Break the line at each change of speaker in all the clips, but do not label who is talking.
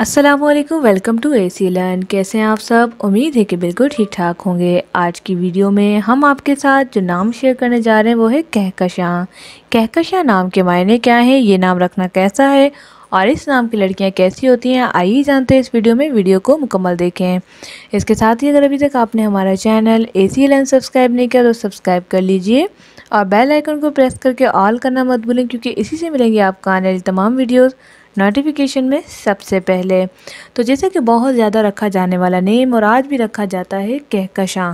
Aslam welcome to A C learn कैसे हैं आप सब उम्मीद है कि बिल्कुल ठीक ठाक होंगे आज की वीडियो में हम आपके साथ जो नाम शेयर करने जा रहे हैं वो है कहकशां कहकशां नाम के मायने क्या है ये नाम रखना कैसा है और इस नाम की लड़कियां कैसी होती हैं आइए जानते हैं इस वीडियो में वीडियो को मुकम्मल देखें इसके साथ ही अगर अभी तक आपने हमारा channel A C learn subscribe नहीं किया तो सब्सक्राइब कर लीजिए और बेल आइकन को प्रेस करके ऑल करना मत भूलें क्योंकि इसी से मिलेंगे आपका आने वाली तमाम वीडियोज़ नोटिफिकेशन में सबसे पहले तो जैसा कि बहुत ज़्यादा रखा जाने वाला नेम और आज भी रखा जाता है कहकशां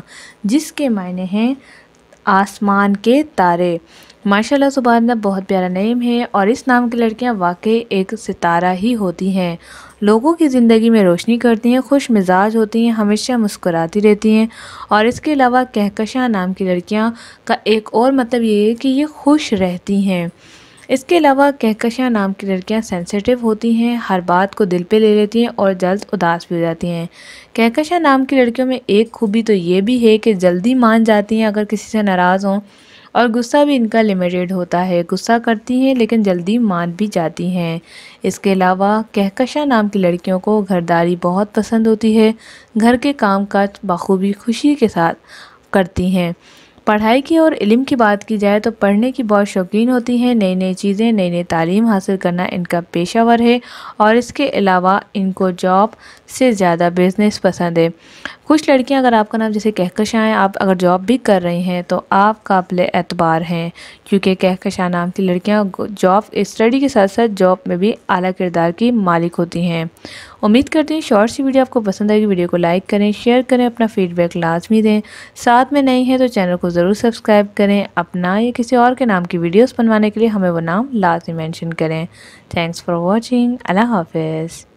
जिसके मायने हैं आसमान के तारे माशाल्लाह सुबहाना बहुत प्यारा नेम है और इस नाम की लड़कियां वाकई एक सितारा ही होती हैं लोगों की ज़िंदगी में रोशनी करती हैं खुश मिजाज होती हैं हमेशा मुस्कुराती रहती हैं और इसके अलावा कहकशां नाम की लड़कियां का एक और मतलब ये है कि ये खुश रहती हैं इसके अलावा कहकशा नाम की लड़कियां सेंसिटिव होती हैं हर बात को दिल पे ले लेती हैं और जल्द उदास भी हो जाती हैं कहकशा नाम की लड़कियों में एक खूबी तो ये भी है कि जल्दी मान जाती हैं अगर किसी से नाराज़ हों और गुस्सा भी इनका लिमिटेड होता है गुस्सा करती हैं लेकिन जल्दी मान भी जाती हैं इसके अलावा कहकशा नाम की लड़कियों को घरदारी बहुत पसंद होती है घर के काम काज बखूबी खुशी के साथ करती हैं पढ़ाई की और इलम की बात की जाए तो पढ़ने की बहुत शौकीन होती हैं नई नई चीज़ें नई नई तालीम हासिल करना इनका पेशावर है और इसके अलावा इनको जॉब से ज़्यादा बिज़नेस पसंद है कुछ लड़कियां अगर आपका नाम जैसे कहकशाँ हैं आप अगर जॉब भी कर रही हैं तो आप काबिल एतबार हैं क्योंकि कहकशाँ नाम की लड़कियाँ जॉब स्टडी के साथ साथ जॉब में भी अली किरदार की मालिक होती हैं उम्मीद करती हूँ शॉर्ट्स की वीडियो आपको पसंद आएगी वीडियो को लाइक करें शेयर करें अपना फीडबैक लाजमी दें साथ में नहीं है तो चैनल को ज़रूर सब्सक्राइब करें अपना या किसी और के नाम की वीडियोज़ बनवाने के लिए हमें वो नाम लाजमी मैंशन करें थैंक्स फॉर वॉचिंग अल्लाह हाफिज़